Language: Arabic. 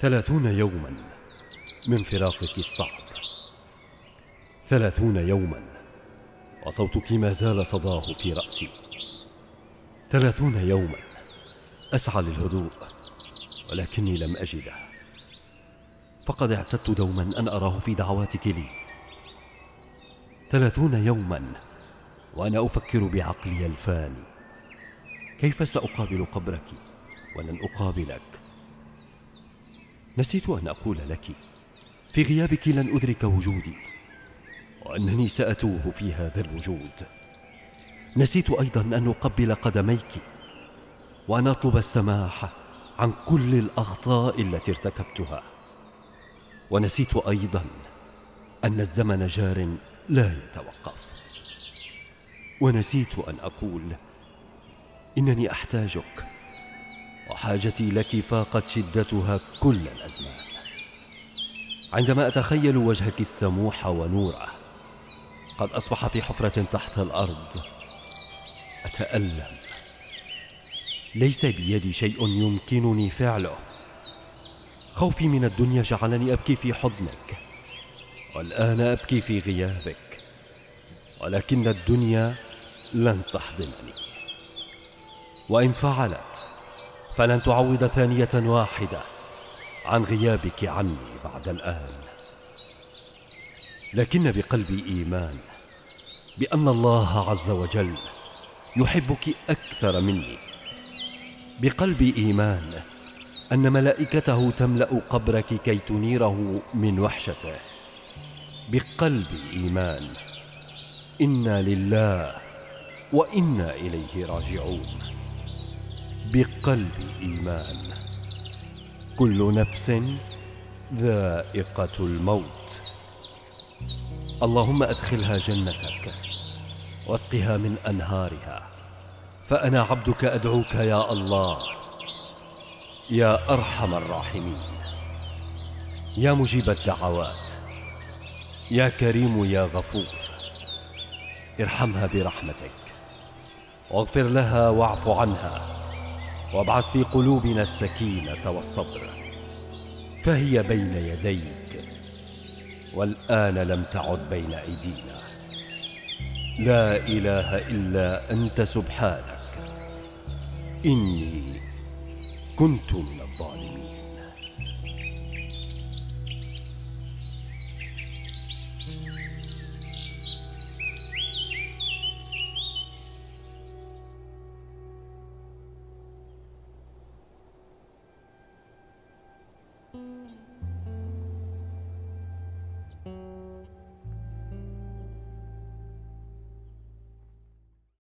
ثلاثون يوما من فراقك الصعب ثلاثون يوما وصوتك ما زال صداه في رأسي ثلاثون يوما أسعى للهدوء ولكني لم أجده فقد اعتدت دوما أن أراه في دعواتك لي ثلاثون يوما وأنا أفكر بعقلي الفاني كيف سأقابل قبرك ولن أقابلك نسيت أن أقول لك في غيابك لن أدرك وجودي وأنني سأتوه في هذا الوجود نسيت أيضا أن أقبل قدميك وأن أطلب السماح عن كل الأخطاء التي ارتكبتها ونسيت أيضا أن الزمن جار لا يتوقف ونسيت أن أقول إنني أحتاجك حاجتي لك فاقت شدتها كل الازمان عندما اتخيل وجهك السموح ونوره قد اصبح في حفره تحت الارض اتالم ليس بيدي شيء يمكنني فعله خوفي من الدنيا جعلني ابكي في حضنك والان ابكي في غيابك ولكن الدنيا لن تحضنني وان فعلت فلن تعوض ثانية واحدة عن غيابك عني بعد الآن لكن بقلبي إيمان بأن الله عز وجل يحبك أكثر مني بقلبي إيمان أن ملائكته تملأ قبرك كي تنيره من وحشته بقلبي إيمان إنا لله وإنا إليه راجعون بقلب ايمان كل نفس ذائقه الموت اللهم ادخلها جنتك واسقها من انهارها فانا عبدك ادعوك يا الله يا ارحم الراحمين يا مجيب الدعوات يا كريم يا غفور ارحمها برحمتك واغفر لها واعف عنها وابعث في قلوبنا السكينه والصبر فهي بين يديك والان لم تعد بين ايدينا لا اله الا انت سبحانك اني كنت من